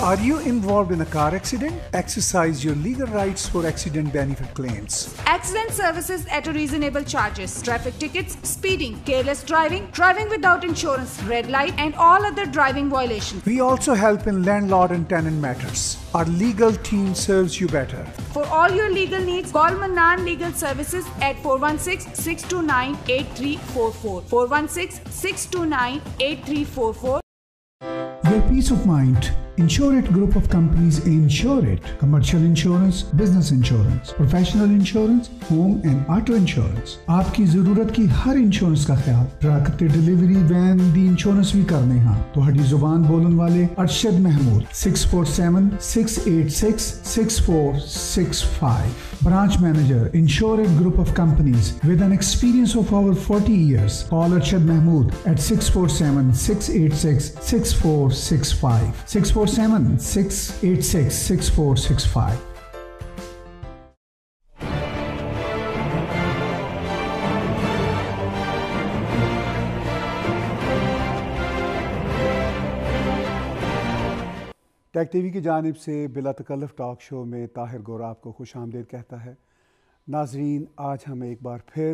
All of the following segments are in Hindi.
Are you involved in a car accident? Exercise your legal rights for accident benefit claims. Accident services at a reasonable charges. Traffic tickets, speeding, careless driving, driving without insurance, red light, and all other driving violations. We also help in landlord and tenant matters. Our legal team serves you better. For all your legal needs, call Manan Legal Services at 416 629 8344. 416 629 8344. Your peace of mind Insurit group of companies insure it commercial insurance, business insurance, professional insurance, home and auto insurance. आपकी जरूरत की हर इंश्योरेंस का ख्याल ट्रक ते डिलीवरी वैन दी इंश्योरेंस भी करने हां ਤੁਹਾਡੀ ਜ਼ੁਬਾਨ ਬੋਲਣ ਵਾਲੇ Arshad Mahmood 6476866465 branch manager, insured group of companies with an experience of over 40 years. Call Arshad Mahmood at 647 686 6465. 647 686 6465. टैक टी वी की जानब से बिला तकल्फ टॉक शो में ताहिर गौर आपको खुश आमदेद कहता है नाजरीन आज हम एक बार फिर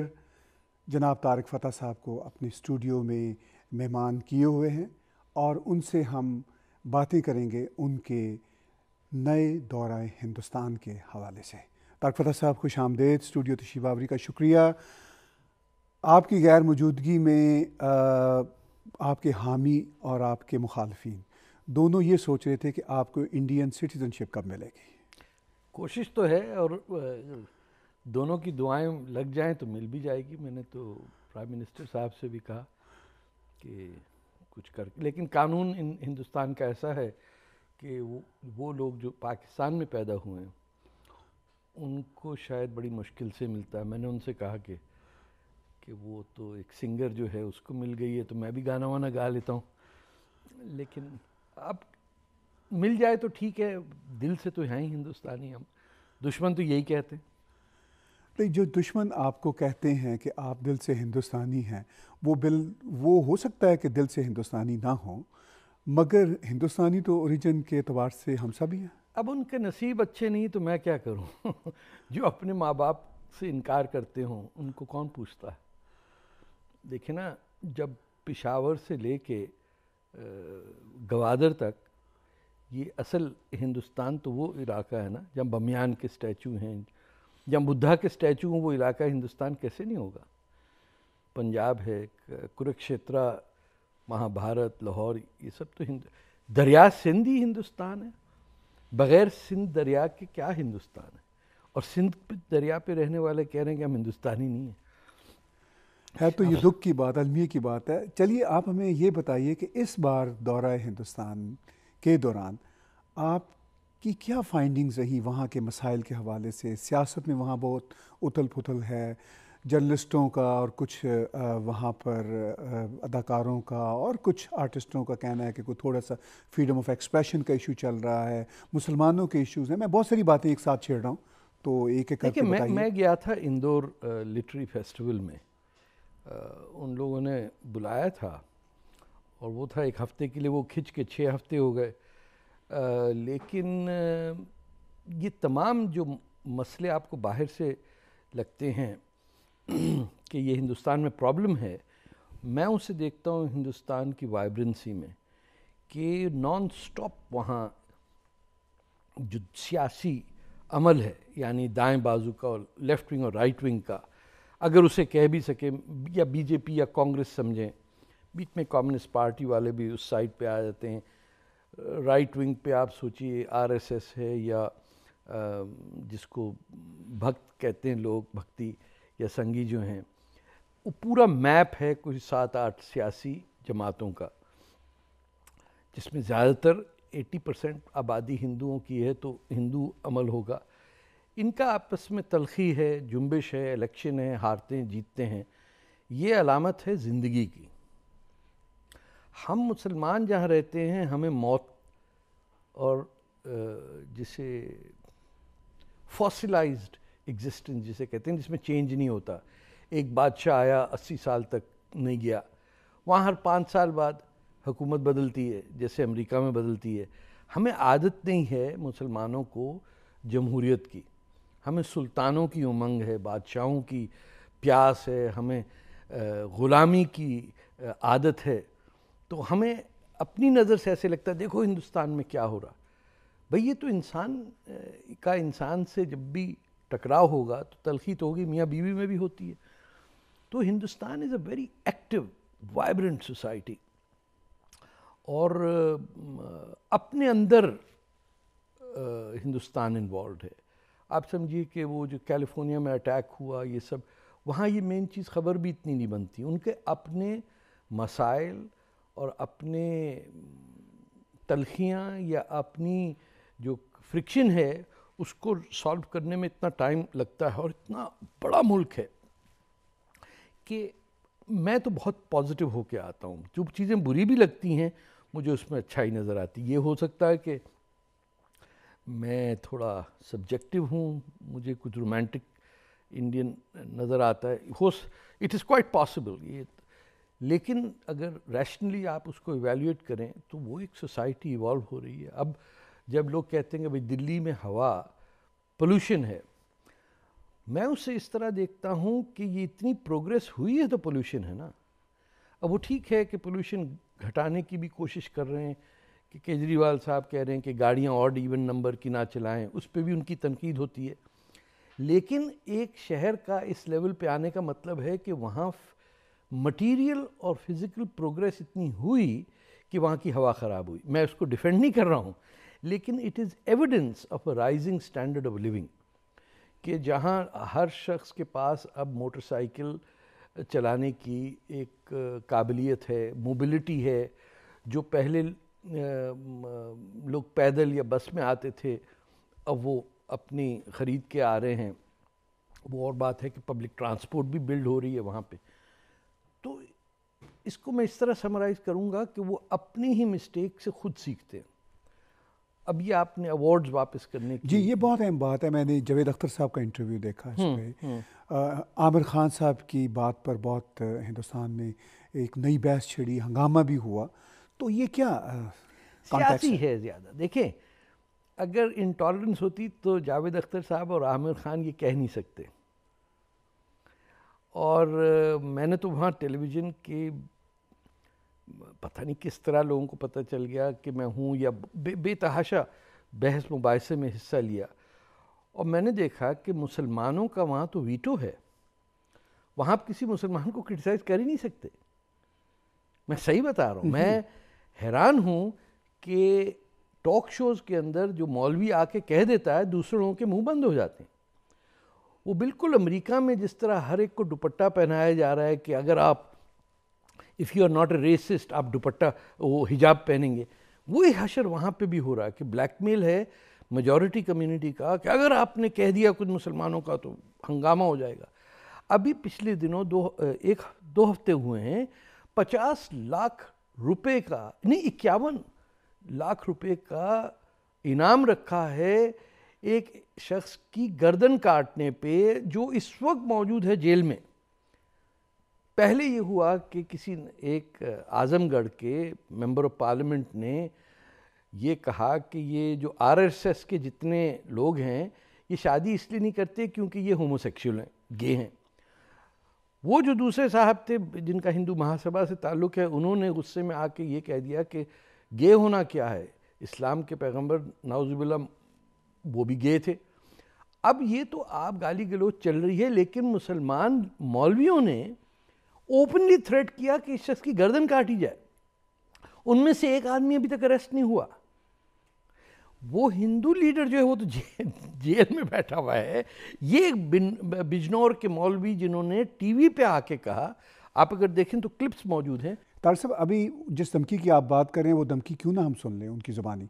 जनाब तारक फ़तह साहब को अपने स्टूडियो में मेहमान किए हुए हैं और उनसे हम बातें करेंगे उनके नए दौरा हिंदुस्तान के हवाले से तारक फ़तह साहब खुश आमदेद स्टूडियो तशीबावरी का शुक्रिया आपकी गैर मौजूदगी में आ, आपके हामी और आपके मुखालफी दोनों ये सोच रहे थे कि आपको इंडियन सिटीजनशिप कब मिलेगी कोशिश तो है और दोनों की दुआएं लग जाएं तो मिल भी जाएगी मैंने तो प्राइम मिनिस्टर साहब से भी कहा कि कुछ कर लेकिन कानून इन हिंदुस्तान का ऐसा है कि वो वो लोग जो पाकिस्तान में पैदा हुए हैं उनको शायद बड़ी मुश्किल से मिलता है मैंने उनसे कहा कि कि वो तो एक सिंगर जो है उसको मिल गई है तो मैं भी गाना वाना गा लेता हूँ लेकिन अब मिल जाए तो ठीक है दिल से तो हैं ही हिंदुस्तानी हम दुश्मन तो यही कहते हैं नहीं जो दुश्मन आपको कहते हैं कि आप दिल से हिंदुस्तानी हैं वो बिल वो हो सकता है कि दिल से हिंदुस्तानी ना हो मगर हिंदुस्तानी तो ओरिजिन के अतबार से हम सभी हैं अब उनके नसीब अच्छे नहीं तो मैं क्या करूं जो अपने माँ बाप से इनकार करते हों उनको कौन पूछता है देखिए ना जब पिशावर से लेके गवादर तक ये असल हिंदुस्तान तो वो इलाका है ना जहाँ बमियान के स्टैचू हैं जहाँ बुद्धा के स्टैचू हों वो इलाका हिंदुस्तान कैसे नहीं होगा पंजाब है कुरुक्षेत्रा महाभारत लाहौर ये सब तो हिंद दरिया सिंध ही हिंदुस्तान है बग़ैर सिंध दरिया के क्या हिंदुस्तान है और सिंध दरिया पे रहने वाले कह रहे हैं कि हम हिंदुस्तानी नहीं हैं है तो ये दुख की बात अलमिया की बात है चलिए आप हमें ये बताइए कि इस बार दौरा हिंदुस्तान के दौरान आप कि क्या फाइंडिंग्स रही वहाँ के मसाइल के हवाले से सियासत में वहाँ बहुत उथल पुथल है जर्नलिस्टों का और कुछ वहाँ पर अदाकारों का और कुछ आर्टिस्टों का कहना है कि कोई थोड़ा सा फ्रीडम ऑफ एक्सप्रेशन का इशू चल रहा है मुसलमानों के इश्यूज हैं मैं बहुत सारी बातें एक साथ छेड़ रहा हूँ तो एक एक करके मैं, मैं गया था इंदौर लिटरी फेस्टिवल में उन लोगों ने बुलाया था और वो था एक हफ्ते के लिए वो खिंच के छः हफ्ते हो गए लेकिन ये तमाम जो मसले आपको बाहर से लगते हैं कि ये हिंदुस्तान में प्रॉब्लम है मैं उसे देखता हूँ हिंदुस्तान की वाइब्रेंसी में कि नॉन स्टॉप वहाँ जो सियासी अमल है यानी दाएं बाजू का और लेफ्ट विंग और राइट विंग का अगर उसे कह भी सके या बीजेपी या कांग्रेस समझें बीच में कम्युनिस्ट पार्टी वाले भी उस साइड पे आ जाते हैं राइट विंग पे आप सोचिए आरएसएस है या जिसको भक्त कहते हैं लोग भक्ति या संगी जो हैं वो पूरा मैप है कुछ सात आठ सियासी जमातों का जिसमें ज़्यादातर 80 परसेंट आबादी हिंदुओं की है तो हिंदू अमल होगा इनका आपस में तलखी है जुम्बिश है इलेक्शन है हारते हैं जीतते हैं ये अलामत है ज़िंदगी की हम मुसलमान जहाँ रहते हैं हमें मौत और जिसे फॉसिलाइज्ड एग्जिस्टेंस जिसे कहते हैं जिसमें चेंज नहीं होता एक बादशाह आया अस्सी साल तक नहीं गया वहाँ हर पाँच साल बाद हुकूमत बदलती है जैसे अमेरिका में बदलती है हमें आदत नहीं है मुसलमानों को जमहूरीत की हमें सुल्तानों की उमंग है बादशाहों की प्यास है हमें ग़ुलामी की आदत है तो हमें अपनी नज़र से ऐसे लगता है देखो हिंदुस्तान में क्या हो रहा भाई ये तो इंसान का इंसान से जब भी टकराव होगा तो तलखी तो होगी मियाँ बीवी में भी होती है तो Hindustan is a very active vibrant society और अपने अंदर हिंदुस्तान इन्वॉल्व है आप समझिए कि वो जो कैलिफोर्निया में अटैक हुआ ये सब वहाँ ये मेन चीज़ ख़बर भी इतनी नहीं बनती उनके अपने मसाइल और अपने तलखियाँ या अपनी जो फ्रिक्शन है उसको सॉल्व करने में इतना टाइम लगता है और इतना बड़ा मुल्क है कि मैं तो बहुत पॉजिटिव होके आता हूँ जो चीज़ें बुरी भी लगती हैं मुझे उसमें अच्छा ही नज़र आती ये हो सकता है कि मैं थोड़ा सब्जेक्टिव हूँ मुझे कुछ रोमांटिक इंडियन नज़र आता है हो इट इज़ क्वाइट पॉसिबल ये लेकिन अगर रैशनली आप उसको इवेल्यूएट करें तो वो एक सोसाइटी इवॉल्व हो रही है अब जब लोग कहते हैं कि भाई दिल्ली में हवा पोल्यूशन है मैं उसे इस तरह देखता हूँ कि ये इतनी प्रोग्रेस हुई है तो पोल्यूशन है ना अब वो ठीक है कि पोल्यूशन घटाने की भी कोशिश कर रहे हैं कि केजरीवाल साहब कह रहे हैं कि गाड़ियाँ ऑड इवन नंबर की ना चलाएं उस पर भी उनकी तनकीद होती है लेकिन एक शहर का इस लेवल पे आने का मतलब है कि वहाँ मटेरियल और फिज़िकल प्रोग्रेस इतनी हुई कि वहाँ की हवा ख़राब हुई मैं उसको डिफेंड नहीं कर रहा हूँ लेकिन it is evidence of a rising standard of living कि जहाँ हर शख्स के पास अब मोटरसाइकिल चलाने की एक काबिलियत है मोबिलिटी है जो पहले लोग पैदल या बस में आते थे अब वो अपनी ख़रीद के आ रहे हैं वो और बात है कि पब्लिक ट्रांसपोर्ट भी बिल्ड हो रही है वहाँ पे तो इसको मैं इस तरह समराइज़ करूँगा कि वो अपनी ही मिस्टेक से खुद सीखते हैं अब ये आपने अवार्ड्स वापस करने की जी ये बहुत अहम बात है मैंने जावेद अख्तर साहब का इंटरव्यू देखा इसमें हम्म, हम्म। आमिर ख़ान साहब की बात पर बहुत हिंदुस्तान में एक नई बहस छिड़ी हंगामा भी हुआ तो ये क्या सियासी है ज़्यादा देखें अगर इंटॉलरेंस होती तो जावेद अख्तर साहब और आमिर खान ये कह नहीं सकते और मैंने तो वहाँ टेलीविज़न के पता नहीं किस तरह लोगों को पता चल गया कि मैं हूँ या बे, बेतहाशा बहस मुबासे में हिस्सा लिया और मैंने देखा कि मुसलमानों का वहाँ तो वीटो है वहाँ आप किसी मुसलमान को क्रिटिसाइज़ कर ही नहीं सकते मैं सही बता रहा हूँ हम्म, हम्म। मैं हैरान हूँ कि टॉक शोज़ के अंदर जो मौलवी आके कह देता है दूसरों के मुंह बंद हो जाते हैं वो बिल्कुल अमेरिका में जिस तरह हर एक को दुपट्टा पहनाया जा रहा है कि अगर आप if you are not a racist आप दुपट्टा वो हिजाब पहनेंगे वही हशर वहाँ पे भी हो रहा है कि ब्लैकमेल है मेजॉरिटी कम्युनिटी का कि अगर आपने कह दिया कुछ मुसलमानों का तो हंगामा हो जाएगा अभी पिछले दिनों दो एक दो हफ्ते हुए हैं पचास लाख रुपए का नहीं इक्यावन लाख रुपए का इनाम रखा है एक शख्स की गर्दन काटने पे जो इस वक्त मौजूद है जेल में पहले ये हुआ कि किसी एक आजमगढ़ के मेंबर ऑफ पार्लियामेंट ने ये कहा कि ये जो आरएसएस के जितने लोग हैं ये शादी इसलिए नहीं करते क्योंकि ये होमोसेक्सुअल हैं गे हैं वो जो दूसरे साहब थे जिनका हिंदू महासभा से ताल्लुक़ है उन्होंने गुस्से में आके ये कह दिया कि गे होना क्या है इस्लाम के पैगंबर नाउजुबिल्ला वो भी गे थे अब ये तो आप गाली गलोच चल रही है लेकिन मुसलमान मौलवियों ने ओपनली थ्रेट किया कि इस शख्स की गर्दन काटी जाए उनमें से एक आदमी अभी तक अरेस्ट नहीं हुआ वो हिंदू लीडर जो है वो तो जे, जेल में बैठा हुआ है ये बिजनौर के मौलवी जिन्होंने टीवी पे आके कहा आप अगर देखें तो क्लिप्स मौजूद हैं तार साहब अभी जिस धमकी की आप बात कर रहे हैं वो धमकी क्यों ना हम सुन लें उनकी ज़ुबानी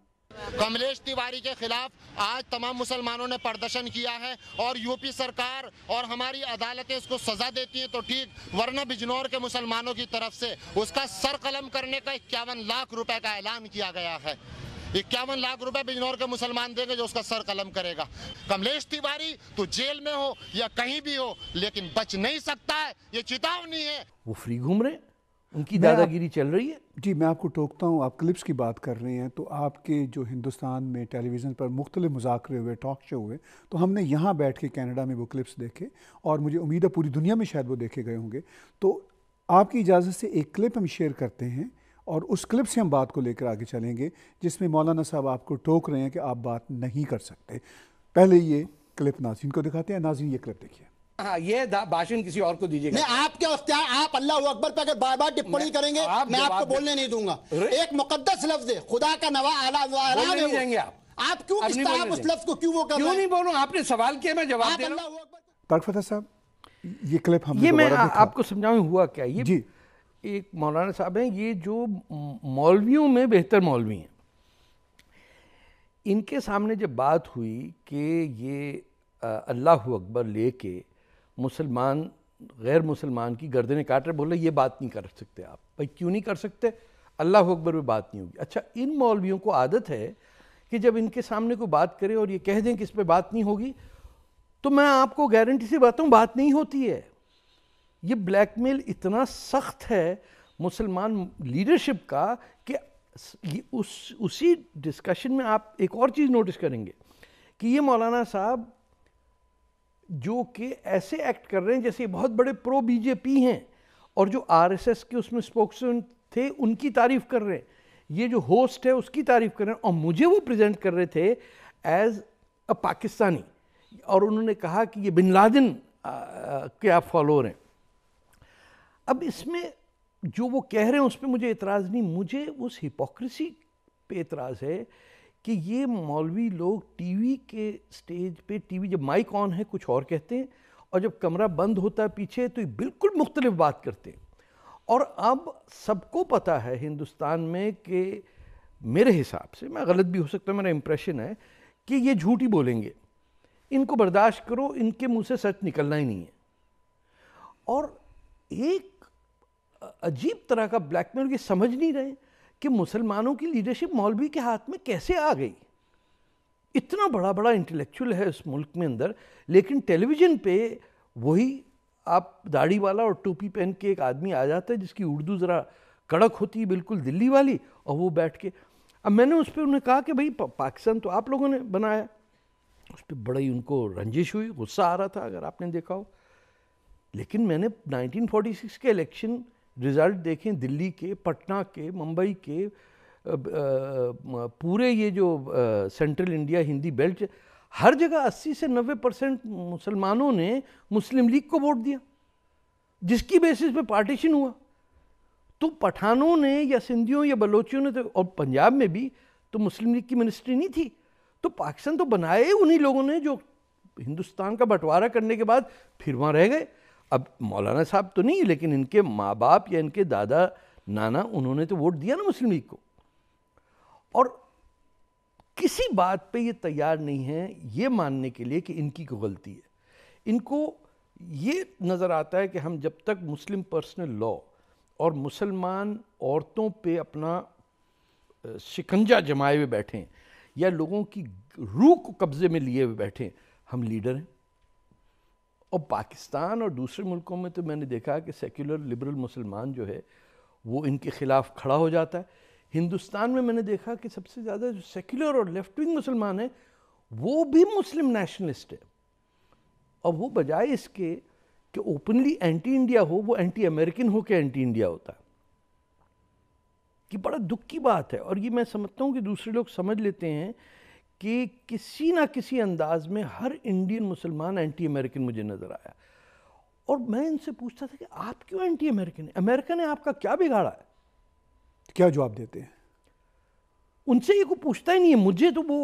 कमलेश तिवारी के खिलाफ आज तमाम मुसलमानों ने प्रदर्शन किया है और यूपी सरकार और हमारी अदालतें इसको सजा देती हैं तो ठीक वरना बिजनौर के मुसलमानों की तरफ से उसका सर कलम करने का इक्यावन लाख रुपए का ऐलान किया गया है इक्यावन लाख रुपए बिजनौर के मुसलमान देंगे जो उसका सर कलम करेगा कमलेश तिवारी तू जेल में हो या कहीं भी हो लेकिन बच नहीं सकता है ये चेतावनी है वो फ्री घूम रहे उनकी दादागिरी चल रही है जी मैं आपको टोकता हूँ आप क्लिप्स की बात कर रहे हैं तो आपके जो हिंदुस्तान में टेलीविज़न पर मुख्तलि मुजाकरे हुए टॉक शो हुए तो हमने यहाँ बैठ के कैनेडा में वो क्लिप्स देखे और मुझे उम्मीद है पूरी दुनिया में शायद वो देखे गए होंगे तो आपकी इजाज़त से एक क्लिप हम शेयर करते हैं और उस क्लिप से हम बात को लेकर आगे चलेंगे जिसमें मौलाना साहब आपको टोक रहे हैं कि आप बात नहीं कर सकते पहले ये क्लिप नाजीन को दिखाते हैं नाजीन ये क्लिप देखिए ये भाषण किसी और को दीजिएगा मैं आपके अख्तियार आप अल्लाह अकबर पे अगर बार बार टिप्पणी करेंगे आप मैं आपको बोलने नहीं दूंगा एक मुकदस लफ्ज है खुदा का नवा आला देंगे आप आप क्यों आप नहीं उस लफ्ज को क्यों वो कर क्यों नहीं बोलो आपने सवाल किया मैं जवाब दे रहा हूँ साहब ये क्लिप हम ये मैं आपको समझाऊं हुआ क्या ये एक मौलाना साहब हैं ये जो मौलवियों में बेहतर मौलवी हैं इनके सामने जब बात हुई कि ये अल्लाह अकबर ले के मुसलमान गैर मुसलमान की गर्दनें काट रहे बोले ये बात नहीं कर सकते आप भाई क्यों नहीं कर सकते अल्लाह अकबर में बात नहीं होगी अच्छा इन मौलवियों को आदत है कि जब इनके सामने कोई बात करे और ये कह दें कि इस पर बात नहीं होगी तो मैं आपको गारंटी से बताऊँ बात नहीं होती है ये ब्लैकमेल इतना सख्त है मुसलमान लीडरशिप का कि उस उसी डिस्कशन में आप एक और चीज़ नोटिस करेंगे कि ये मौलाना साहब जो कि ऐसे एक्ट कर रहे हैं जैसे बहुत बड़े प्रो बीजेपी हैं और जो आरएसएस के उसमें स्पोक्समैन थे उनकी तारीफ़ कर रहे हैं ये जो होस्ट है उसकी तारीफ़ कर रहे हैं और मुझे वो प्रेजेंट कर रहे थे एज अ पाकिस्तानी और उन्होंने कहा कि ये बिन लादिन के आप फॉलोअर हैं अब इसमें जो वो कह रहे हैं उस पर मुझे एतराज़ नहीं मुझे उस हिपोक्रेसी पे एतराज़ है कि ये मौलवी लोग टीवी के स्टेज पे टीवी जब माइक ऑन है कुछ और कहते हैं और जब कमरा बंद होता है पीछे तो ये बिल्कुल मुख्तलिफ बात करते हैं और अब सबको पता है हिंदुस्तान में कि मेरे हिसाब से मैं गलत भी हो सकता हूँ मेरा इम्प्रेशन है कि ये झूठ ही बोलेंगे इनको बर्दाश्त करो इनके मुंह से सच निकलना ही नहीं है और एक अजीब तरह का ब्लैकमेल ये समझ नहीं रहे कि मुसलमानों की लीडरशिप मौलवी के हाथ में कैसे आ गई इतना बड़ा बड़ा इंटेलेक्चुअल है इस मुल्क में अंदर लेकिन टेलीविज़न पे वही आप दाढ़ी वाला और टोपी पहन के एक आदमी आ जाता है जिसकी उर्दू ज़रा कड़क होती है बिल्कुल दिल्ली वाली और वो बैठ के अब मैंने उस पर उन्हें कहा कि भाई पाकिस्तान तो आप लोगों ने बनाया उस पर बड़ा ही उनको रंजिश हुई गुस्सा आ रहा था अगर आपने देखा हो लेकिन मैंने 1946 के इलेक्शन रिज़ल्ट देखे दिल्ली के पटना के मुंबई के पूरे ये जो सेंट्रल इंडिया हिंदी बेल्ट हर जगह 80 से 90 परसेंट मुसलमानों ने मुस्लिम लीग को वोट दिया जिसकी बेसिस पे पार्टीशन हुआ तो पठानों ने या सिंधियों या बलोचियों ने तो और पंजाब में भी तो मुस्लिम लीग की मिनिस्ट्री नहीं थी तो पाकिस्तान तो बनाए उन्हीं लोगों ने जो हिंदुस्तान का बंटवारा करने के बाद फिर वहाँ रह गए अब मौलाना साहब तो नहीं लेकिन इनके माँ बाप या इनके दादा नाना उन्होंने तो वोट दिया ना मुस्लिम लीग को और किसी बात पे ये तैयार नहीं है ये मानने के लिए कि इनकी को गलती है इनको ये नज़र आता है कि हम जब तक मुस्लिम पर्सनल लॉ और मुसलमान औरतों पे अपना शिकंजा जमाए हुए बैठे हैं या लोगों की रूह को कब्ज़े में लिए हुए बैठे हम लीडर हैं और पाकिस्तान और दूसरे मुल्कों में तो मैंने देखा कि सेक्युलर लिबरल मुसलमान जो है वो इनके ख़िलाफ़ खड़ा हो जाता है हिंदुस्तान में मैंने देखा कि सबसे ज़्यादा जो सेक्युलर और लेफ्ट विंग मुसलमान हैं वो भी मुस्लिम नेशनलिस्ट है और वो बजाय इसके कि ओपनली एंटी इंडिया हो वो एंटी अमेरिकन हो के एंटी इंडिया होता है कि बड़ा दुख की बात है और ये मैं समझता हूँ कि दूसरे लोग समझ लेते हैं कि किसी ना किसी अंदाज में हर इंडियन मुसलमान एंटी अमेरिकन मुझे नज़र आया और मैं इनसे पूछता था कि आप क्यों एंटी अमेरिकन है अमेरिका ने आपका क्या बिगाड़ा है क्या जवाब देते हैं उनसे ये को पूछता ही नहीं है मुझे तो वो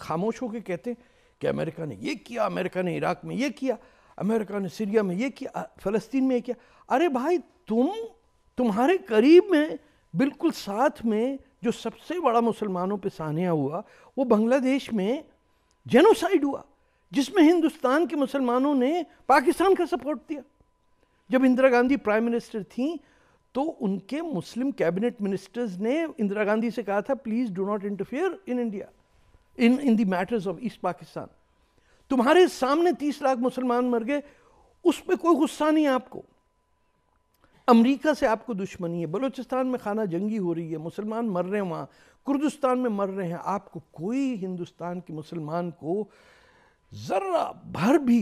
खामोश होकर कहते हैं कि अमेरिका ने ये किया अमेरिका ने इराक में ये किया अमेरिका ने सीरिया में ये किया फ़लस्तीन में ये किया अरे भाई तुम तुम्हारे करीब में बिल्कुल साथ में जो सबसे बड़ा मुसलमानों पर सानिया हुआ वो बांग्लादेश में जेनोसाइड हुआ जिसमें हिंदुस्तान के मुसलमानों ने पाकिस्तान का सपोर्ट दिया जब इंदिरा गांधी प्राइम मिनिस्टर थी तो उनके मुस्लिम कैबिनेट मिनिस्टर्स ने इंदिरा गांधी से कहा था please do not interfere in India in in the matters of East Pakistan तुम्हारे सामने तीस लाख मुसलमान मर गए उस पर कोई गुस्सा नहीं आपको अमेरिका से आपको दुश्मनी है बलूचिस्तान में खाना जंगी हो रही है मुसलमान मर रहे हैं वहाँ कुर्दिस्तान में मर रहे हैं आपको कोई हिंदुस्तान के मुसलमान को ज़रा भर भी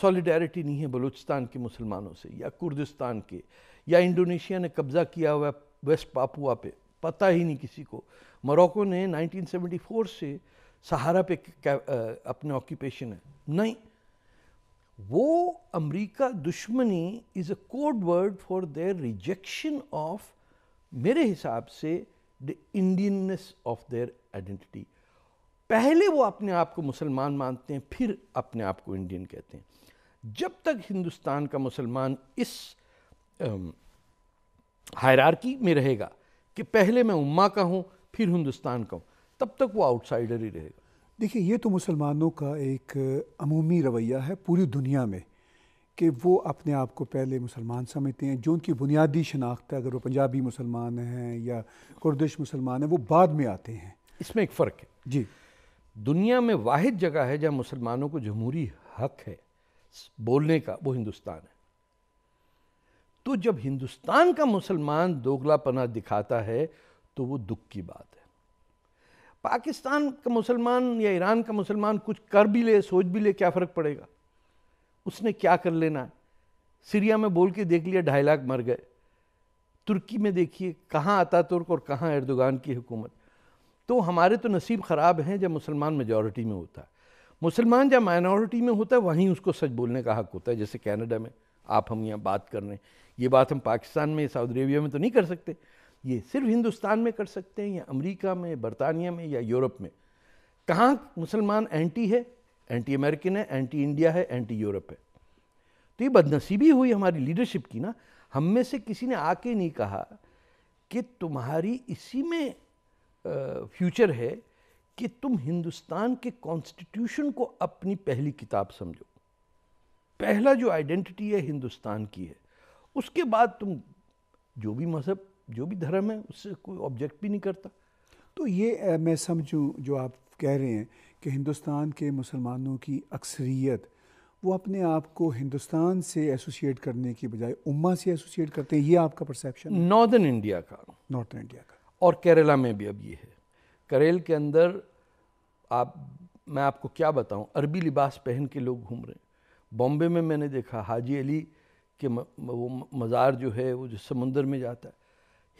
सॉलिडारिटी नहीं है बलूचिस्तान के मुसलमानों से या कुर्दिस्तान के या इंडोनेशिया ने कब्ज़ा किया हुआ वेस्ट पापुआ पे पता ही नहीं किसी को मोरक्को ने 1974 से सहारा पे अपने ऑक्यूपेशन है नहीं वो अमेरिका दुश्मनी is a code word for their rejection of मेरे हिसाब से the Indianness of their identity पहले वो अपने आप को मुसलमान मानते हैं फिर अपने आप को इंडियन कहते हैं जब तक हिंदुस्तान का मुसलमान इस हायरार्की में रहेगा कि पहले मैं उम्मा का हूँ फिर हिंदुस्तान का हूँ तब तक वो आउटसाइडर ही रहेगा देखिए ये तो मुसलमानों का एक अमूमी रवैया है पूरी दुनिया में कि वो अपने आप को पहले मुसलमान समझते हैं जो उनकी बुनियादी शनाख्त है अगर वो पंजाबी मुसलमान हैं या कुर्दिश मुसलमान हैं वो बाद में आते हैं इसमें एक फ़र्क है जी दुनिया में वाद जगह है जहाँ मुसलमानों को जमहूरी हक है बोलने का वो हिंदुस्तान है तो जब हिंदुस्तान का मुसलमान दोगलापना दिखाता है तो वो दुख की बात है पाकिस्तान का मुसलमान या ईरान का मुसलमान कुछ कर भी ले सोच भी ले क्या फ़र्क पड़ेगा उसने क्या कर लेना है सीरिया में बोल के देख लिया ढाई लाख मर गए तुर्की में देखिए कहाँ आता तुर्क और कहाँ एर्दोगान की हुकूमत तो हमारे तो नसीब ख़राब हैं जब मुसलमान मेजॉरिटी में होता है मुसलमान जब माइनॉरिटी में होता है वहीं उसको सच बोलने का हक होता है जैसे कैनेडा में आप हम यहाँ बात कर रहे हैं ये बात हम पाकिस्तान में सऊदी अरेबिया में तो नहीं कर सकते ये सिर्फ हिंदुस्तान में कर सकते हैं या अमेरिका में बरतानिया में या यूरोप में कहाँ मुसलमान एंटी है एंटी अमेरिकन है एंटी इंडिया है एंटी यूरोप है तो ये बदनसीबी हुई हमारी लीडरशिप की ना हम में से किसी ने आके नहीं कहा कि तुम्हारी इसी में फ्यूचर है कि तुम हिंदुस्तान के कॉन्स्टिट्यूशन को अपनी पहली किताब समझो पहला जो आइडेंटिटी है हिंदुस्तान की है उसके बाद तुम जो भी मज़हब जो भी धर्म है उससे कोई ऑब्जेक्ट भी नहीं करता तो ये मैं समझूं जो आप कह रहे हैं कि हिंदुस्तान के मुसलमानों की अक्सरियत वो अपने आप को हिंदुस्तान से एसोसिएट करने की बजाय उम्मा से एसोसिएट करते हैं ये आपका परसेप्शन नॉर्दर्न इंडिया का नॉर्थन इंडिया का और केरला में भी अब ये है करेल के अंदर आप मैं आपको क्या बताऊं अरबी लिबास पहन के लोग घूम रहे हैं बॉम्बे में मैंने देखा हाजी अली के म, वो मज़ार जो है वो जो समुंदर में जाता है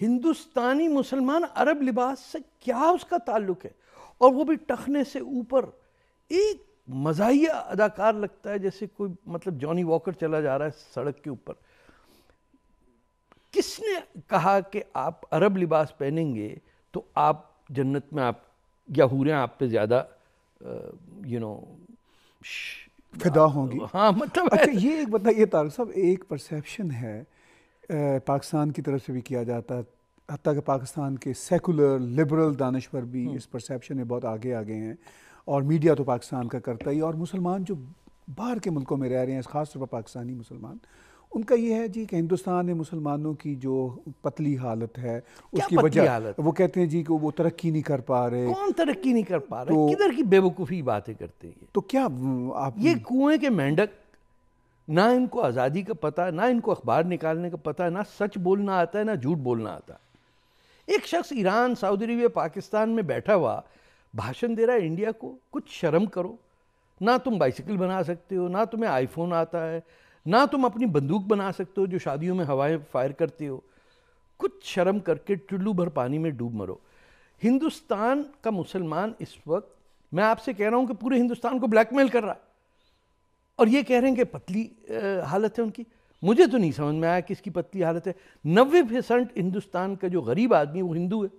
हिंदुस्तानी मुसलमान अरब लिबास से क्या उसका ताल्लुक है और वो भी टखने से ऊपर एक मजाहिया अदाकार लगता है जैसे कोई मतलब जॉनी वॉकर चला जा रहा है सड़क के ऊपर किसने कहा कि आप अरब लिबास पहनेंगे तो आप जन्नत में आप या हूरें आप पे ज़्यादा यू नो फिदा होंगी हाँ मतलब अच्छा ये एक बताइए तारक साहब एक परसेप्शन है पाकिस्तान की तरफ से भी किया जाता है हती कि पाकिस्तान के सेकुलर लिबरल दानश पर भी हम्म। इस परसेप्शन में बहुत आगे आ गए हैं और मीडिया तो पाकिस्तान का करता ही और मुसलमान जो बाहर के मुल्कों में रह रहे हैं ख़ासतौर पर पाकिस्तानी मुसलमान उनका ये है जी कि हिंदुस्तान में मुसलमानों की जो पतली हालत है उसकी वजह वो कहते हैं जी कि वो तरक्की नहीं कर पा रहे कौन तरक्की नहीं कर पा रहे तो, किधर की बेवकूफ़ी बातें करते हैं तो क्या आप ये कुएं के मेंढक ना इनको आज़ादी का पता ना इनको अखबार निकालने का पता ना सच बोलना आता है ना झूठ बोलना आता एक शख्स ईरान सऊदी अरबिया पाकिस्तान में बैठा हुआ भाषण दे रहा है इंडिया को कुछ शर्म करो ना तुम बाइसिकल बना सकते हो ना तुम्हें आईफोन आता है ना तुम अपनी बंदूक बना सकते हो जो शादियों में हवाएं फायर करते हो कुछ शर्म करके टुल्लू भर पानी में डूब मरो हिंदुस्तान का मुसलमान इस वक्त मैं आपसे कह रहा हूँ कि पूरे हिंदुस्तान को ब्लैकमेल कर रहा है और ये कह रहे हैं कि पतली हालत है उनकी मुझे तो नहीं समझ में आया कि इसकी पतली हालत है नब्बे परसेंट हिंदुस्तान का जो गरीब आदमी वो हिंदू है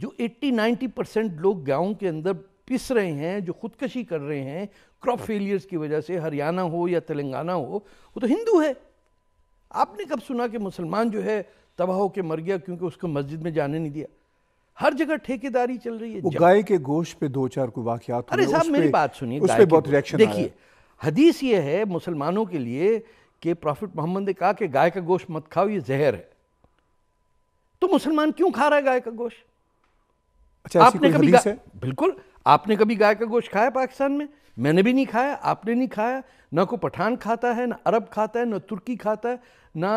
जो 80-90 परसेंट लोग गाँव के अंदर पिस रहे हैं जो खुदकशी कर रहे हैं क्रॉप फेलियर्स की वजह से हरियाणा हो या तेलंगाना हो वो तो हिंदू है आपने कब सुना कि मुसलमान जो है तबाह होकर मर गया क्योंकि उसको मस्जिद में जाने नहीं दिया हर जगह ठेकेदारी चल रही है वो गाय के गोश्त पे दो चार कोई वाकयात अरे साहब मेरी बात सुनिए उस पे बहुत रिएक्शन देखिए हदीस ये है मुसलमानों के लिए कि प्रॉफिट मोहम्मद ने कहा कि गाय का गोश्त मत खाओ ये जहर है तो मुसलमान क्यों खा रहा है गाय का गोश्त अच्छा आपने कभी बिल्कुल आपने कभी गाय का गोश्त खाया पाकिस्तान में मैंने भी नहीं खाया आपने नहीं खाया ना कोई पठान खाता है ना अरब खाता है ना तुर्की खाता है ना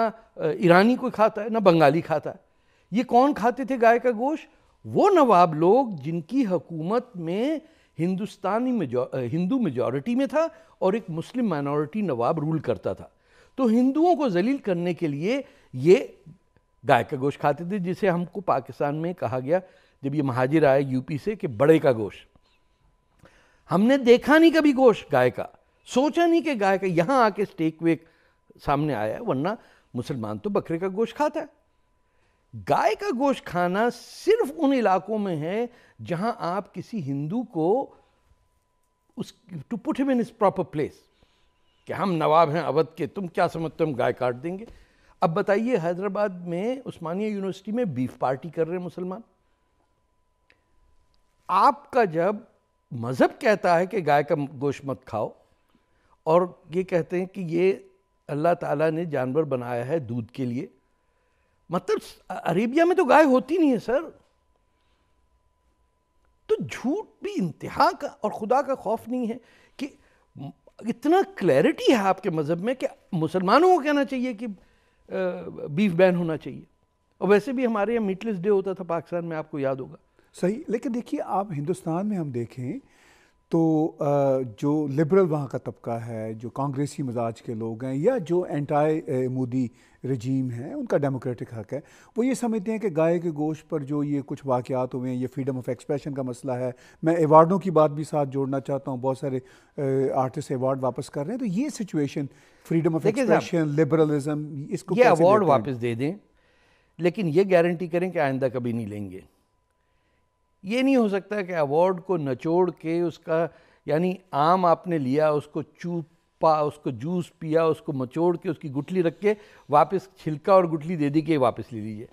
ईरानी कोई खाता है ना बंगाली खाता है ये कौन खाते थे गाय का गोश्त वो नवाब लोग जिनकी हकूमत में हिंदुस्तानी हिंदू मेजॉरिटी में था और एक मुस्लिम माइनॉरिटी नवाब रूल करता था तो हिंदुओं को जलील करने के लिए ये गाय का गोश्त खाते थे जिसे हमको पाकिस्तान में कहा गया जब ये महाजिर आए यूपी से कि बड़े का गोश्त हमने देखा नहीं कभी गोश्त गाय का सोचा नहीं कि गाय का यहाँ आके स्टेक वेक सामने आया वरना मुसलमान तो बकरे का गोश्त खाता है गाय का गोश्त खाना सिर्फ उन इलाकों में है जहां आप किसी हिंदू को उस टू पुट हिम इन इस प्रॉपर प्लेस कि हम नवाब हैं अवध के तुम क्या समझते हो हम गाय काट देंगे अब बताइए हैदराबाद में उस्मानिया यूनिवर्सिटी में बीफ पार्टी कर रहे हैं मुसलमान आपका जब मज़हब कहता है कि गाय का गोश्त मत खाओ और ये कहते हैं कि ये अल्लाह ताला ने जानवर बनाया है दूध के लिए मतलब अरेबिया में तो गाय होती नहीं है सर तो झूठ भी इंतहा का और खुदा का खौफ नहीं है कि इतना क्लैरिटी है आपके मज़हब में कि मुसलमानों को कहना चाहिए कि बीफ बैन होना चाहिए और वैसे भी हमारे यहाँ मीटलेस डे होता था पाकिस्तान में आपको याद होगा सही लेकिन देखिए आप हिंदुस्तान में हम देखें तो जो लिबरल वहाँ का तबका है जो कांग्रेसी मजाज के लोग हैं या जो एंटाई मोदी रजीम है उनका डेमोक्रेटिक हक है वो ये समझते हैं कि गाय के गोश्त पर जो ये कुछ वाक़ात हुए हैं ये फ्रीडम ऑफ एक्सप्रेशन का मसला है मैं एवार्डों की बात भी साथ जोड़ना चाहता हूँ बहुत सारे आर्टिस्ट एवार्ड वापस कर रहे हैं तो ये situation freedom of expression liberalism इसको ये अवार्ड वापस दे दें लेकिन ये गारंटी करें कि आइंदा कभी नहीं लेंगे ये नहीं हो सकता कि अवार्ड को नचोड़ के उसका यानी आम आपने लिया उसको चूपा उसको जूस पिया उसको मचोड़ के उसकी गुठली रख के वापस छिलका और गुठली दे दी के वापस ले लीजिए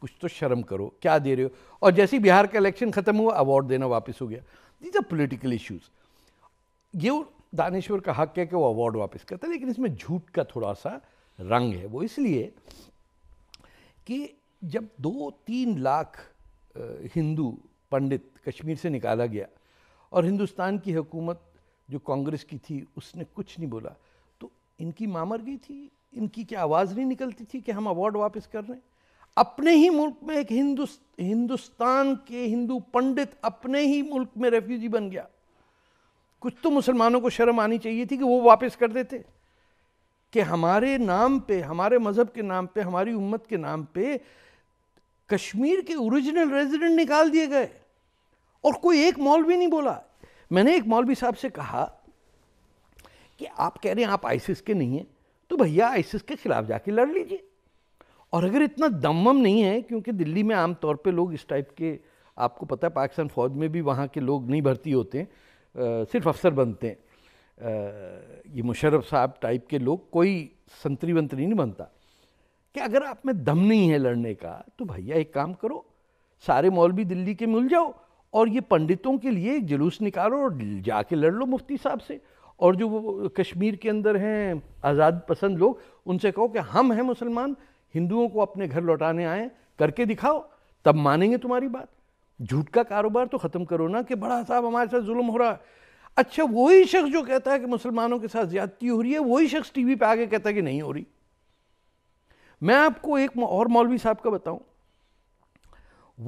कुछ तो शर्म करो क्या दे रहे हो और जैसे ही बिहार का इलेक्शन ख़त्म हुआ अवार्ड देना वापस हो गया दीज आर पोलिटिकल इश्यूज़ ये दानेश्वर का हक है कि वो अवार्ड वापस करता है लेकिन इसमें झूठ का थोड़ा सा रंग है वो इसलिए कि जब दो तीन लाख हिंदू पंडित कश्मीर से निकाला गया और हिंदुस्तान की हुकूमत जो कांग्रेस की थी उसने कुछ नहीं बोला तो इनकी माँ मर गई थी इनकी क्या आवाज़ नहीं निकलती थी कि हम अवार्ड वापस कर रहे हैं अपने ही मुल्क में एक हिंदुस्त हिंदुस्तान के हिंदू पंडित अपने ही मुल्क में रेफ्यूजी बन गया कुछ तो मुसलमानों को शर्म आनी चाहिए थी कि वो वापस कर देते कि हमारे नाम पे हमारे मज़हब के नाम पे हमारी उम्मत के नाम पे कश्मीर के ओरिजिनल रेजिडेंट निकाल दिए गए और कोई एक मौलवी नहीं बोला मैंने एक मौलवी साहब से कहा कि आप कह रहे हैं आप आइसिस के नहीं हैं तो भैया आइसिस के खिलाफ जाके लड़ लीजिए और अगर इतना दमवम नहीं है क्योंकि दिल्ली में आमतौर पे लोग इस टाइप के आपको पता है पाकिस्तान फ़ौज में भी वहाँ के लोग नहीं भर्ती होते हैं आ, सिर्फ अफसर बनते हैं आ, ये मुशर्रफ साहब टाइप के लोग कोई संतरी वंतरी नहीं बनता कि अगर आप में दम नहीं है लड़ने का तो भैया एक काम करो सारे मौलवी दिल्ली के मिल जाओ और ये पंडितों के लिए एक जुलूस निकालो और जाके लड़ लो मुफ्ती साहब से और जो कश्मीर के अंदर हैं आज़ाद पसंद लोग उनसे कहो कि हम हैं मुसलमान हिंदुओं को अपने घर लौटाने आए करके दिखाओ तब मानेंगे तुम्हारी बात झूठ का कारोबार तो ख़त्म करो ना कि बड़ा साहब हमारे साथ जुल्म हो रहा है अच्छा वही शख्स जो कहता है कि मुसलमानों के साथ ज्यादती हो रही है वही शख्स टीवी पे आके कहता है कि नहीं हो रही मैं आपको एक और मौलवी साहब का बताऊं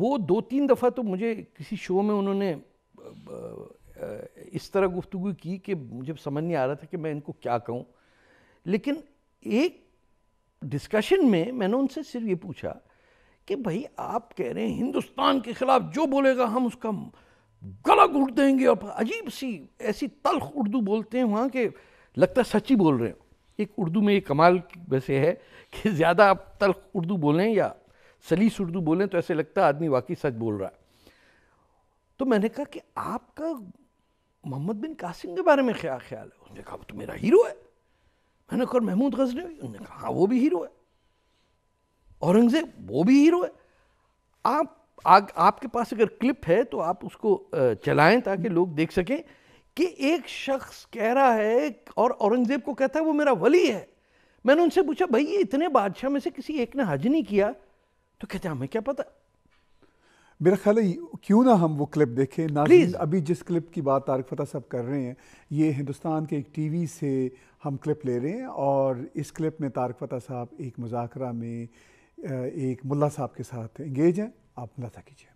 वो दो तीन दफ़ा तो मुझे किसी शो में उन्होंने इस तरह गुफ्तु की कि मुझे समझ नहीं आ रहा था कि मैं इनको क्या कहूँ लेकिन एक डिस्कशन में मैंने उनसे सिर्फ ये पूछा कि भाई आप कह रहे हैं हिंदुस्तान के ख़िलाफ़ जो बोलेगा हम उसका गला घुट देंगे और अजीब सी ऐसी तलख उर्दू बोलते हैं वहाँ के लगता है सच ही बोल रहे हैं एक उर्दू में ये कमाल वैसे है कि ज़्यादा आप तल्ख उर्दू बोलें या सलीस उर्दू बोलें तो ऐसे लगता है आदमी वाकई सच बोल रहा है तो मैंने कहा कि आपका मोहम्मद बिन कासिम के बारे में क्या ख्याल है उन्होंने कहा वो तो मेरा हीरो है मैंने कहा महमूद गजनवी उन्होंने कहा हाँ वो भी हीरो है औरंगज़ेब वो भी हीरो है आप आग आपके पास अगर क्लिप है तो आप उसको चलाएं ताकि लोग देख सकें कि एक शख्स कह रहा है और औरंगज़ेब को कहता है वो मेरा वली है मैंने उनसे पूछा भाई ये इतने बादशाह में से किसी एक ने हज नहीं किया तो कहते हमें क्या पता मेरा ख्याल है क्यों ना हम वो क्लिप देखें ना अभी जिस क्लिप की बात तारक फतेह साहब कर रहे हैं ये हिंदुस्तान के एक टीवी से हम क्लिप ले रहे हैं और इस क्लिप में तारक फतेह साहब एक मुजाकरा में एक मुल्ला साहब के साथ इंगेज हैं आप मुलाजा कीजिए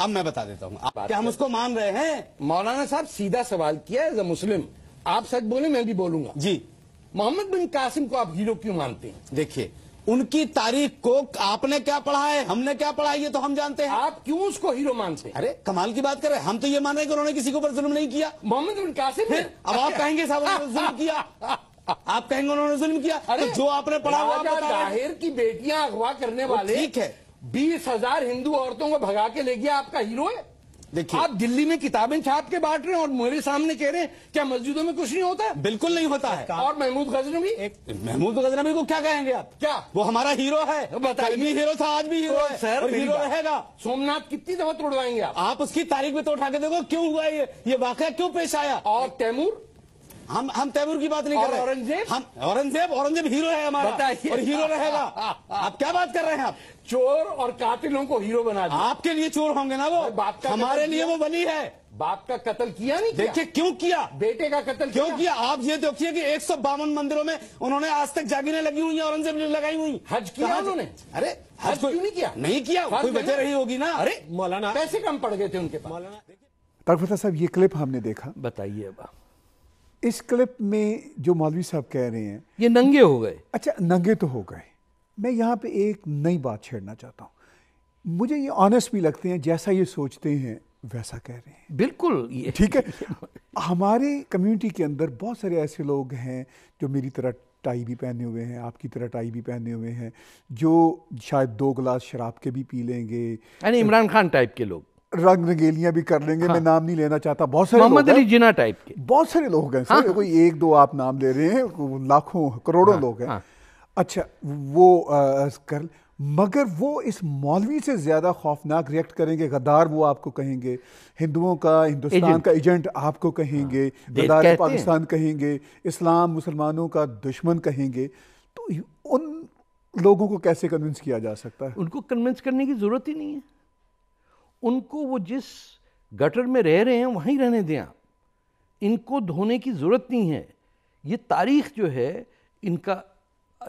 अब मैं बता देता हूँ क्या हम उसको मान रहे हैं मौलाना साहब सीधा सवाल किया एज अ मुस्लिम आप सच बोले मैं भी बोलूंगा जी मोहम्मद बिन कासिम को आप हीरो क्यों मानते हैं देखिए उनकी तारीख को आपने क्या पढ़ा है हमने क्या पढ़ा है ये तो हम जानते हैं आप क्यों उसको हीरो मानते हैं अरे कमाल की बात कर रहे हैं हम तो ये मान रहे हैं कि उन्होंने किसी को जुल्म नहीं किया मोहम्मद बिन कासिम फिर अब आप कहेंगे साहब उन्होंने जुल्म किया आप कहेंगे उन्होंने जुल्म किया अरे तो जो आपने पढ़ा हुआ की बेटियां अगवा करने वाले ठीक है बीस हजार हिंदू औरतों को भगा के ले गया आपका हीरो है देखिए आप दिल्ली में किताबें छाप के बांट रहे हैं और मेरे सामने कह रहे हैं क्या मस्जिदों में कुछ नहीं होता बिल्कुल नहीं होता है और महमूद गजनबी एक महमूद गजनबी को क्या कहेंगे आप क्या वो हमारा हीरो है बताइए भी हीरो था आज भी हीरो तो है सर और हीरो रहेगा सोमनाथ कितनी दफा तोड़वाएंगे आप आप उसकी तारीख में तो उठा के देखो क्यों हुआ ये ये वाक क्यों पेश आया और तैमूर हम हम तैमूर की बात नहीं कर रहे औरंगजेब हम औरंगजेब औरंगजेब हीरो है हमारा और हीरो रहेगा आप क्या बात कर रहे हैं आप चोर और कातिलों को हीरो बना दिया आपके लिए चोर होंगे ना वो बाप का हमारे लिए वो बनी है बाप का कत्ल किया नहीं देखिए क्यों किया बेटे का कत्ल क्यों किया आप ये देखिए कि एक सौ बावन मंदिरों में उन्होंने आज तक जागीरें लगी हुई हैं औरंगजेब ने लगाई हुई हज किया उन्होंने अरे हज क्यों नहीं किया नहीं किया कोई वजह रही होगी ना अरे मौलाना पैसे कम पड़ गए थे उनके पास मौलाना साहब ये क्लिप हमने देखा बताइए अब इस क्लिप में जो मौलवी साहब कह रहे हैं ये नंगे हो गए अच्छा नंगे तो हो गए मैं यहाँ पे एक नई बात छेड़ना चाहता हूँ मुझे ये ऑनेस्ट भी लगते हैं जैसा ये सोचते हैं वैसा कह रहे हैं बिल्कुल ये ठीक है हमारे कम्युनिटी के अंदर बहुत सारे ऐसे लोग हैं जो मेरी तरह टाई भी पहने हुए हैं आपकी तरह टाई भी पहने हुए हैं जो शायद दो गिलास शराब के भी पी लेंगे यानी इमरान खान टाइप के लोग रंग रंगेलियाँ भी कर लेंगे हाँ। मैं नाम नहीं लेना चाहता बहुत सारे मोहम्मद अली जिना टाइप के बहुत सारे लोग हैं सर हाँ। कोई एक दो आप नाम ले रहे हैं लाखों करोड़ों हाँ, लोग हैं हाँ। अच्छा वो आ, कर मगर वो इस मौलवी से ज़्यादा खौफनाक रिएक्ट करेंगे गद्दार वो आपको कहेंगे हिंदुओं का हिंदुस्तान का एजेंट आपको कहेंगे गदार हाँ। गद्दार पाकिस्तान कहेंगे इस्लाम मुसलमानों का दुश्मन कहेंगे तो उन लोगों को कैसे कन्विंस किया जा सकता है उनको कन्विंस करने की ज़रूरत ही नहीं है उनको वो जिस गटर में रह रहे हैं वहीं रहने दें आप इनको धोने की ज़रूरत नहीं है ये तारीख जो है इनका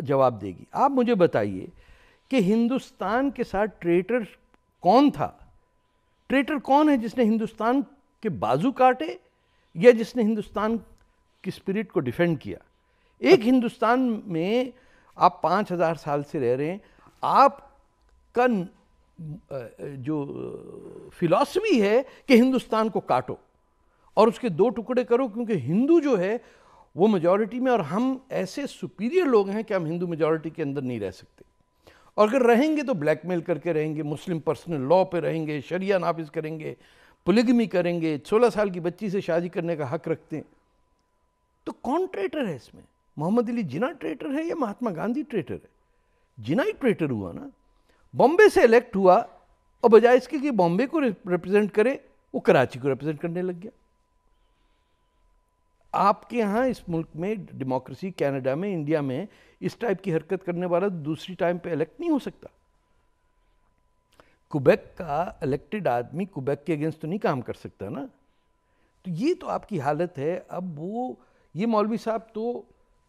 जवाब देगी आप मुझे बताइए कि हिंदुस्तान के साथ ट्रेटर कौन था ट्रेटर कौन है जिसने हिंदुस्तान के बाजू काटे या जिसने हिंदुस्तान की स्पिरिट को डिफेंड किया एक हिंदुस्तान में आप पाँच हज़ार साल से रह रहे हैं आप का जो फिलॉसफी है कि हिंदुस्तान को काटो और उसके दो टुकड़े करो क्योंकि हिंदू जो है वो मेजॉरिटी में और हम ऐसे सुपीरियर लोग हैं कि हम हिंदू मेजॉरिटी के अंदर नहीं रह सकते और अगर रहेंगे तो ब्लैकमेल करके रहेंगे मुस्लिम पर्सनल लॉ पे रहेंगे शरिया नाफिज करेंगे पुलिगमी करेंगे 16 साल की बच्ची से शादी करने का हक रखते हैं तो कौन ट्रेटर है इसमें मोहम्मद अली जिना ट्रेटर है या महात्मा गांधी ट्रेटर है जिना ही ट्रेटर हुआ ना बॉम्बे से इलेक्ट हुआ और बजाय इसके कि बॉम्बे को रिप्रेजेंट करे वो कराची को रिप्रेजेंट करने लग गया आपके यहाँ इस मुल्क में डेमोक्रेसी कनाडा में इंडिया में इस टाइप की हरकत करने वाला दूसरी टाइम पे इलेक्ट नहीं हो सकता कुबैक का इलेक्टेड आदमी कुबैक के अगेंस्ट तो नहीं काम कर सकता ना तो ये तो आपकी हालत है अब वो ये मौलवी साहब तो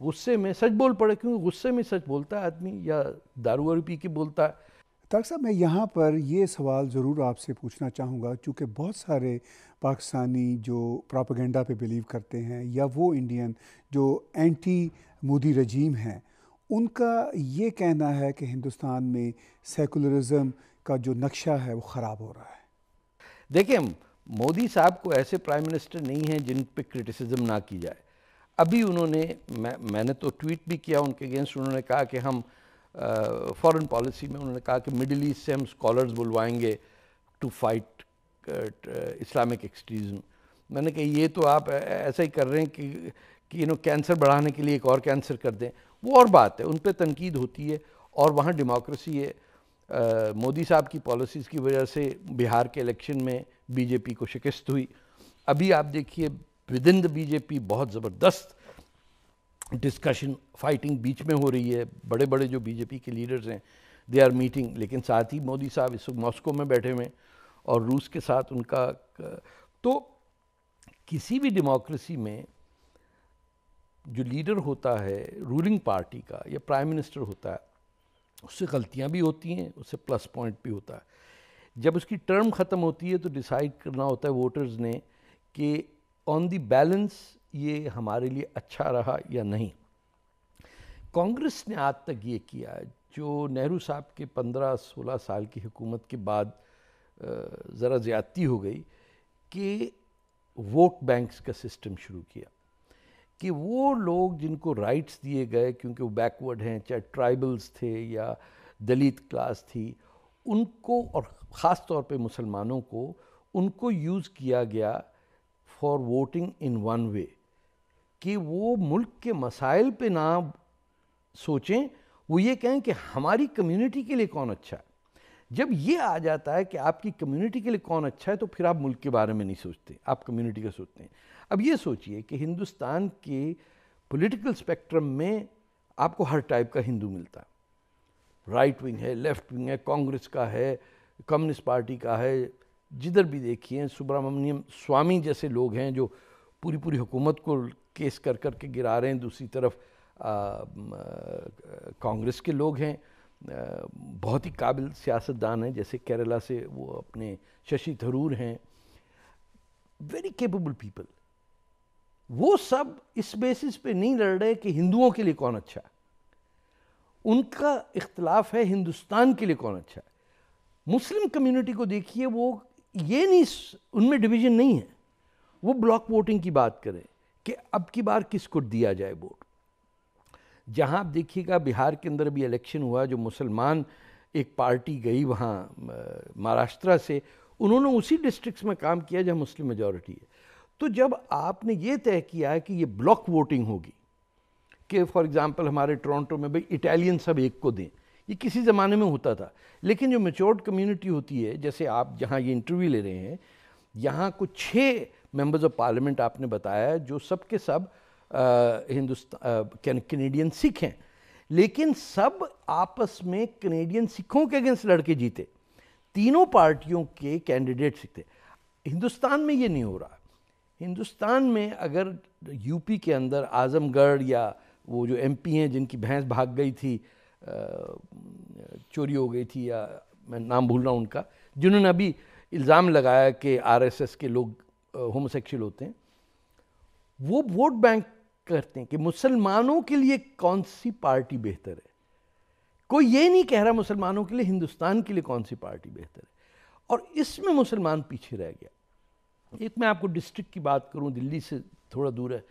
गुस्से में सच बोल पड़े क्योंकि गुस्से में सच बोलता है आदमी या दारू वारू पी के बोलता है डॉक्टर साहब मैं यहाँ पर ये सवाल ज़रूर आपसे पूछना चाहूँगा क्योंकि बहुत सारे पाकिस्तानी जो प्रोपागेंडा पे बिलीव करते हैं या वो इंडियन जो एंटी मोदी रजीम हैं उनका ये कहना है कि हिंदुस्तान में सेकुलरिज्म का जो नक्शा है वो ख़राब हो रहा है देखिए मोदी साहब को ऐसे प्राइम मिनिस्टर नहीं हैं जिन पर क्रिटिसिज्म ना की जाए अभी उन्होंने मैं मैंने तो ट्वीट भी किया उनके अगेंस्ट उन्होंने कहा कि हम फॉरेन पॉलिसी में उन्होंने कहा कि मिडिल ईस्ट से हम स्कॉलर्स बुलवाएंगे टू फाइट इस्लामिक एक्सट्रीज़म मैंने कहा ये तो आप ऐसा ही कर रहे हैं कि कि यू नो कैंसर बढ़ाने के लिए एक और कैंसर कर दें वो और बात है उन पर तनकीद होती है और वहाँ डेमोक्रेसी है मोदी साहब की पॉलिसीज़ की वजह से बिहार के इलेक्शन में बीजेपी को शिकस्त हुई अभी आप देखिए विद इन द बीजेपी बहुत ज़बरदस्त डिस्कशन फाइटिंग बीच में हो रही है बड़े बड़े जो बीजेपी के लीडर्स हैं दे आर मीटिंग लेकिन साथ ही मोदी साहब इस वक्त मॉस्को में बैठे हुए हैं और रूस के साथ उनका तो किसी भी डेमोक्रेसी में जो लीडर होता है रूलिंग पार्टी का या प्राइम मिनिस्टर होता है उससे गलतियां भी होती हैं उससे प्लस पॉइंट भी होता है जब उसकी टर्म ख़त्म होती है तो डिसाइड करना होता है वोटर्स ने कि ऑन दी बैलेंस ये हमारे लिए अच्छा रहा या नहीं कांग्रेस ने आज तक ये किया जो नेहरू साहब के 15-16 साल की हुकूमत के बाद ज़रा ज़्यादती हो गई कि वोट बैंक्स का सिस्टम शुरू किया कि वो लोग जिनको राइट्स दिए गए क्योंकि वो बैकवर्ड हैं चाहे ट्राइबल्स थे या दलित क्लास थी उनको और ख़ास तौर पे मुसलमानों को उनको यूज़ किया गया for voting in one way कि वो मुल्क के मसाइल पे ना सोचें वो ये कहें कि हमारी कम्युनिटी के लिए कौन अच्छा है जब ये आ जाता है कि आपकी कम्युनिटी के लिए कौन अच्छा है तो फिर आप मुल्क के बारे में नहीं सोचते आप कम्युनिटी का सोचते हैं अब ये सोचिए कि हिंदुस्तान के पॉलिटिकल स्पेक्ट्रम में आपको हर टाइप का हिंदू मिलता है राइट विंग है लेफ्ट विंग है कांग्रेस का है कम्युनिस्ट पार्टी का है जिधर भी देखिए सुब्रमण्यम स्वामी जैसे लोग हैं जो पूरी पूरी हुकूमत को केस कर कर के गिरा रहे हैं दूसरी तरफ कांग्रेस के लोग हैं बहुत ही काबिल सियासतदान हैं जैसे केरला से वो अपने शशि थरूर हैं वेरी केपेबल पीपल वो सब इस बेसिस पे नहीं लड़ रहे कि हिंदुओं के लिए कौन अच्छा उनका इख्तलाफ है हिंदुस्तान के लिए कौन अच्छा मुस्लिम कम्युनिटी को देखिए वो ये नहीं उनमें डिवीजन नहीं है वो ब्लॉक वोटिंग की बात करें कि अब की बार किसको दिया जाए वोट जहाँ आप देखिएगा बिहार के अंदर भी इलेक्शन हुआ जो मुसलमान एक पार्टी गई वहाँ महाराष्ट्र से उन्होंने उसी डिस्ट्रिक्ट्स में काम किया जहाँ मुस्लिम मेजोरिटी है तो जब आपने ये तय किया कि ये ब्लॉक वोटिंग होगी कि फॉर एग्ज़ाम्पल हमारे टोरंटो में भाई इटालियन सब एक को दें ये किसी ज़माने में होता था लेकिन जो मेच्योर्ड कम्युनिटी होती है जैसे आप जहाँ ये इंटरव्यू ले रहे हैं यहाँ को छः मेंबर्स ऑफ पार्लियामेंट आपने बताया जो सब के सब हिंदुस्तान कनेडियन सिख हैं लेकिन सब आपस में कनेडियन सिखों के अगेंस्ट लड़के जीते तीनों पार्टियों के कैंडिडेट सिख थे हिंदुस्तान में ये नहीं हो रहा हिंदुस्तान में अगर यूपी के अंदर आजमगढ़ या वो जो एमपी हैं जिनकी भैंस भाग गई थी चोरी हो गई थी या मैं नाम भूल रहा हूँ उनका जिन्होंने अभी इल्ज़ाम लगाया कि आरएसएस के लोग होमोसेक्सुअल होते हैं वो वोट बैंक करते हैं कि मुसलमानों के लिए कौन सी पार्टी बेहतर है कोई ये नहीं कह रहा मुसलमानों के लिए हिंदुस्तान के लिए कौन सी पार्टी बेहतर है और इसमें मुसलमान पीछे रह गया एक मैं आपको डिस्ट्रिक्ट की बात करूं दिल्ली से थोड़ा दूर है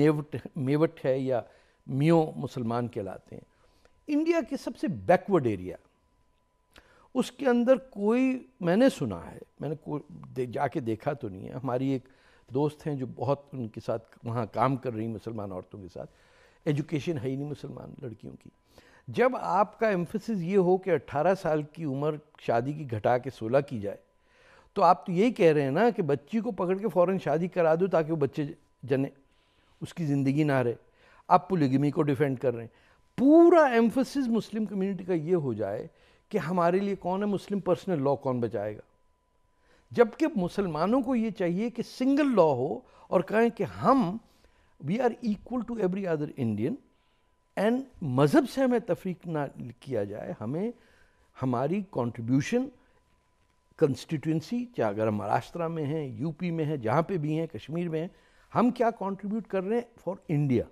मेवट मेवट है या मियो मुसलमान कहलाते हैं इंडिया के सबसे बैकवर्ड एरिया उसके अंदर कोई मैंने सुना है मैंने को दे, जाके देखा तो नहीं है हमारी एक दोस्त हैं जो बहुत उनके साथ वहाँ काम कर रही मुसलमान औरतों के साथ एजुकेशन है ही नहीं मुसलमान लड़कियों की जब आपका एम्फोसिस ये हो कि 18 साल की उम्र शादी की घटा के 16 की जाए तो आप तो यही कह रहे हैं ना कि बच्ची को पकड़ के फ़ौरन शादी करा दो ताकि वो बच्चे जने उसकी ज़िंदगी ना रहे आप पुलिगमी को डिफेंड कर रहे हैं पूरा एम्फोसिस मुस्लिम कम्युनिटी का ये हो जाए कि हमारे लिए कौन है मुस्लिम पर्सनल लॉ कौन बचाएगा जबकि मुसलमानों को ये चाहिए कि सिंगल लॉ हो और कहें कि हम we are equal to every other Indian and मज़हब से हमें तफरीक ना किया जाए हमें हमारी कंट्रीब्यूशन कंस्टिट्यूंसी चाहे अगर हम महाराष्ट्र में हैं यूपी में हैं जहाँ पे भी हैं कश्मीर में हैं हम क्या कंट्रीब्यूट कर रहे हैं फॉर इंडिया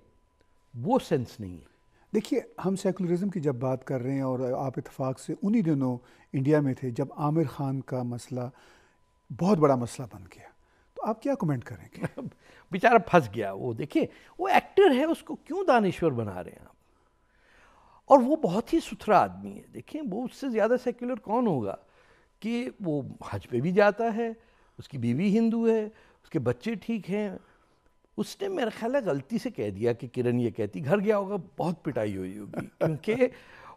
वो सेंस नहीं है देखिए हम सेकुलरिज्म की जब बात कर रहे हैं और आप इतफाक़ से उन्हीं दिनों इंडिया में थे जब आमिर ख़ान का मसला बहुत बड़ा मसला बन गया तो आप क्या कमेंट करेंगे बेचारा फंस गया वो देखिए वो एक्टर है उसको क्यों दानश्वर बना रहे हैं आप और वो बहुत ही सुथरा आदमी है देखिए वो उससे ज़्यादा सेक्युलर कौन होगा कि वो हज पे भी जाता है उसकी बीवी हिंदू है उसके बच्चे ठीक हैं उसने मेरा ख्याल है गलती से कह दिया कि किरण ये कहती घर गया होगा बहुत पिटाई हुई होगी क्योंकि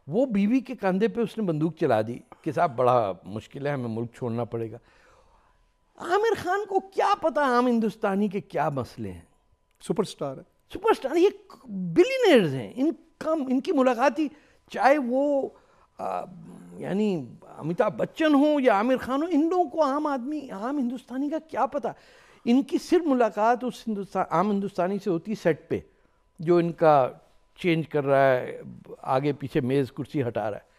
वो बीवी के कंधे पे उसने बंदूक चला दी कि साहब बड़ा मुश्किल है हमें मुल्क छोड़ना पड़ेगा आमिर खान को क्या पता आम हिंदुस्तानी के क्या मसले हैं सुपरस्टार है सुपरस्टार ये बिलीनेर्स हैं इन कम इनकी मुलाकात ही चाहे वो यानी अमिताभ बच्चन हो या आमिर खान हो इन लोगों को आम आदमी आम हिंदुस्तानी का क्या पता इनकी सिर्फ मुलाकात उस हिंदुस्तान आम हिंदुस्तानी से होती सेट पे जो इनका चेंज कर रहा है आगे पीछे मेज़ कुर्सी हटा रहा है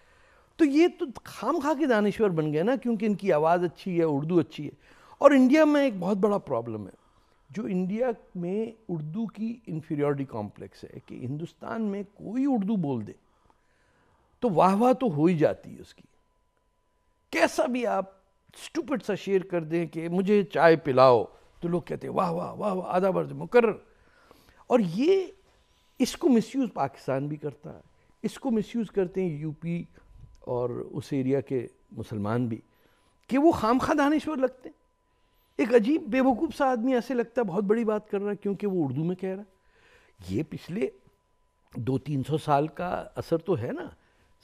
तो ये तो खाम खा के दानश्वर बन गए ना क्योंकि इनकी आवाज़ अच्छी है उर्दू अच्छी है और इंडिया में एक बहुत बड़ा प्रॉब्लम है जो इंडिया में उर्दू की इन्फीरियॉरिटी कॉम्प्लेक्स है कि हिंदुस्तान में कोई उर्दू बोल दे तो वाह वाह तो हो ही जाती है उसकी कैसा भी आप स्टूपिड सा शेयर कर दें कि मुझे चाय पिलाओ तो लोग कहते वाह वाह वाह वाह आधा वर्ज मुकर और ये इसको मिसयूज़ पाकिस्तान भी करता है इसको मिसयूज़ करते हैं यूपी और उस एरिया के मुसलमान भी कि वो खाम खा दानश्वर लगते हैं एक अजीब बेवकूफ़ सा आदमी ऐसे लगता है बहुत बड़ी बात कर रहा है क्योंकि वो उर्दू में कह रहा है ये पिछले दो तीन सौ साल का असर तो है ना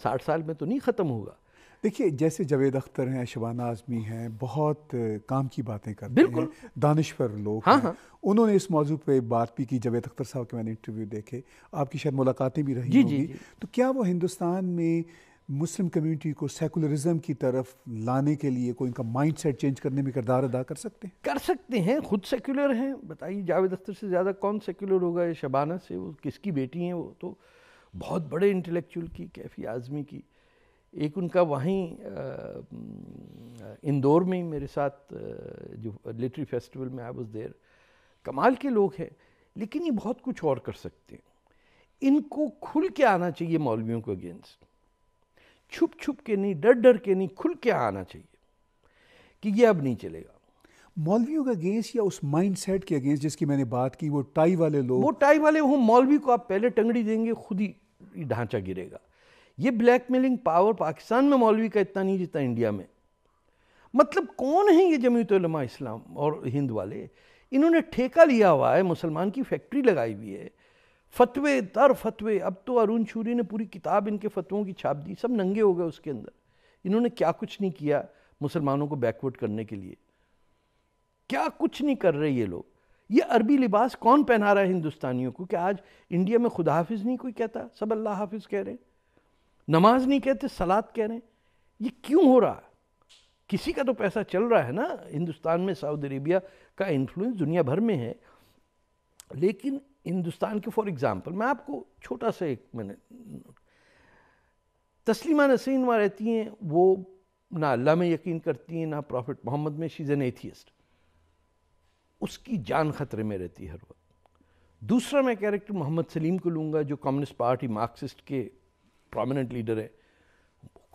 साठ साल में तो नहीं ख़त्म होगा देखिए जैसे जवेद अख्तर हैं शबाना आजमी हैं बहुत काम की बातें करते बिल्कुल दानश्वर लोग हाँ, हाँ। उन्होंने इस मौजू पे बात भी की जवेद अख्तर साहब के मैंने इंटरव्यू देखे आपकी शायद मुलाकातें भी रही होंगी तो क्या वो हिंदुस्तान में मुस्लिम कम्युनिटी को सेकुलरिज्म की तरफ लाने के लिए कोई इनका माइंडसेट चेंज करने में किरदार अदा कर सकते हैं कर सकते हैं खुद सेकुलर हैं बताइए जावेद अख्तर से ज़्यादा कौन सेकुलर होगा ये शबाना से वो किसकी बेटी हैं वो तो बहुत बड़े इंटेलेक्चुअल की कैफी आज़मी की एक उनका वहीं इंदौर में मेरे साथ जो लिटरी फेस्टिवल में आई वॉज देर कमाल के लोग हैं लेकिन ये बहुत कुछ और कर सकते हैं इनको खुल के आना चाहिए मौलवियों को अगेंस्ट छुप छुप के नहीं डर डर के नहीं खुल के आना चाहिए कि ये अब नहीं चलेगा मौलवियों के अगेंस्ट या उस माइंड सेट के अगेंस्ट जिसकी मैंने बात की वो टाई वाले लोग वो टाई वाले हों मौलवी को आप पहले टंगड़ी देंगे खुद ही ढांचा गिरेगा ये ब्लैकमेलिंग पावर पाकिस्तान में मौलवी का इतना नहीं जितना इंडिया में मतलब कौन है ये जमीतलमा इस्लाम और हिंद वाले इन्होंने ठेका लिया हुआ है मुसलमान की फैक्ट्री लगाई हुई है फतवे दर फतवे अब तो अरुण शूरी ने पूरी किताब इनके फतवों की छाप दी सब नंगे हो गए उसके अंदर इन्होंने क्या कुछ नहीं किया मुसलमानों को बैकवर्ड करने के लिए क्या कुछ नहीं कर रहे ये लोग ये अरबी लिबास कौन पहना रहा है हिंदुस्तानियों को कि आज इंडिया में खुदा हाफिज़ नहीं कोई कहता सब अल्लाह हाफिज़ कह रहे हैं नमाज नहीं कहते सलाद कह रहे हैं ये क्यों हो रहा किसी का तो पैसा चल रहा है ना हिंदुस्तान में सऊदी अरेबिया का इन्फ्लुएंस दुनिया भर में है लेकिन हिंदुस्तान के फॉर एग्ज़ाम्पल मैं आपको छोटा सा एक मैंने तस्लीमा नसीन वहाँ रहती हैं वो ना अल्लाह में यकीन करती हैं ना प्रॉफिट मोहम्मद में शीज़ एन एथियस्ट उसकी जान खतरे में रहती है हर वक्त दूसरा मैं कैरेक्टर मोहम्मद सलीम को लूँगा जो कम्युनिस्ट पार्टी मार्क्सिस्ट के प्रोमिनेंट लीडर है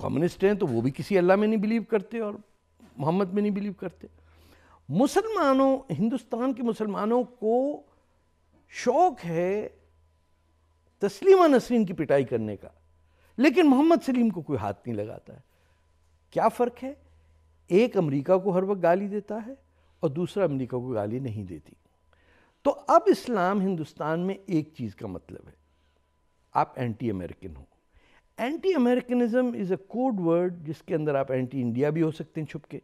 कम्युनिस्ट हैं तो वो भी किसी अल्लाह में नहीं बिलीव करते और मोहम्मद में नहीं बिलीव करते मुसलमानों हिंदुस्तान के मुसलमानों को शौक है तस्लीमा नसरीन की पिटाई करने का लेकिन मोहम्मद सलीम को कोई हाथ नहीं लगाता है क्या फ़र्क है एक अमेरिका को हर वक्त गाली देता है और दूसरा अमेरिका को गाली नहीं देती तो अब इस्लाम हिंदुस्तान में एक चीज़ का मतलब है आप एंटी अमेरिकन हो anti Americanism is a code word जिसके अंदर आप एंटी इंडिया भी हो सकते हैं छुप के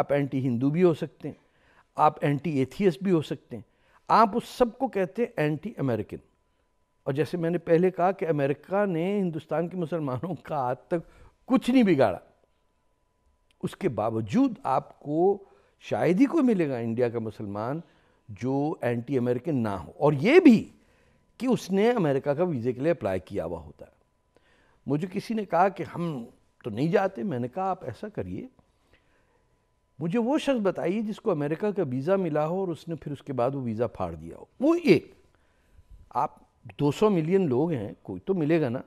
आप एंटी हिंदू भी हो सकते हैं आप एंटी एथियस भी हो सकते हैं आप उस सब को कहते हैं एंटी अमेरिकन और जैसे मैंने पहले कहा कि अमेरिका ने हिंदुस्तान के मुसलमानों का आज तक कुछ नहीं बिगाड़ा उसके बावजूद आपको शायद ही कोई मिलेगा इंडिया का मुसलमान जो एंटी अमेरिकन ना हो और ये भी कि उसने अमेरिका का वीज़े के लिए अप्लाई किया हुआ होता है मुझे किसी ने कहा कि हम तो नहीं जाते मैंने कहा आप ऐसा करिए मुझे वो शख्स बताइए जिसको अमेरिका का वीज़ा मिला हो और उसने फिर उसके बाद वो वीज़ा फाड़ दिया हो वो एक आप 200 मिलियन लोग हैं कोई तो मिलेगा ना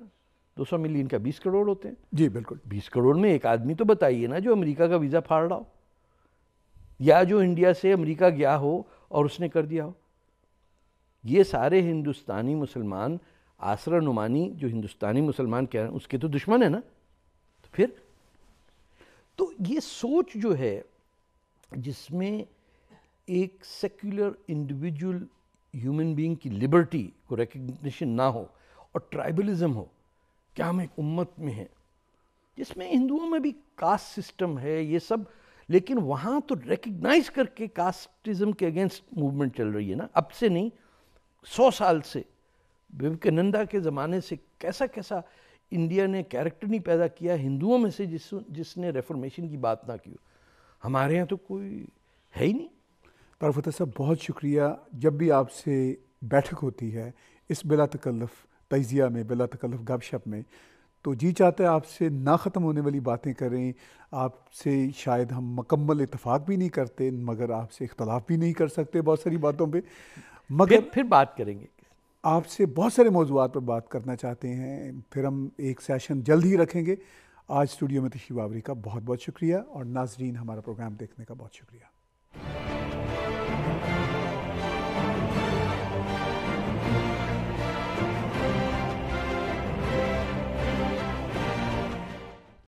200 मिलियन का 20 करोड़ होते हैं जी बिल्कुल 20 करोड़ में एक आदमी तो बताइए ना जो अमेरिका का वीज़ा फाड़ रहा हो या जो इंडिया से अमेरिका गया हो और उसने कर दिया हो ये सारे हिंदुस्तानी मुसलमान आसरा नुमानी जो हिंदुस्तानी मुसलमान कह रहे हैं उसके तो दुश्मन है ना तो फिर तो ये सोच जो है जिसमें एक सेक्युलर इंडिविजुअल ह्यूमन बीइंग की लिबर्टी को रिकग्निशन ना हो और ट्राइबलिज्म हो क्या हम एक उम्मत में हैं जिसमें हिंदुओं में भी कास्ट सिस्टम है ये सब लेकिन वहाँ तो रिकग्नाइज करके कास्टिज्म के अगेंस्ट मूवमेंट चल रही है ना अब से नहीं सौ साल से विवेकानंदा के ज़माने से कैसा कैसा इंडिया ने कैरेक्टर नहीं पैदा किया हिंदुओं में से जिस जिसने रेफॉर्मेशन की बात ना की हमारे यहाँ तो कोई है ही नहीं तारफत साहब बहुत शुक्रिया जब भी आपसे बैठक होती है इस बिला तकल्लफ़ तजिया में बिला तकल्लफ़ गपशप में तो जी चाहता है आपसे ना ख़त्म होने वाली बातें करें आपसे शायद हम मकम्मल इतफाक़ भी नहीं करते मगर आपसे इख्तलाफ भी नहीं कर सकते बहुत सारी बातों पर मगर फिर, फिर बात करेंगे आपसे बहुत सारे मौजूद पर बात करना चाहते हैं फिर हम एक सेशन जल्द ही रखेंगे आज स्टूडियो में तशी आवरी का बहुत बहुत शुक्रिया और नाजरीन हमारा प्रोग्राम देखने का बहुत शुक्रिया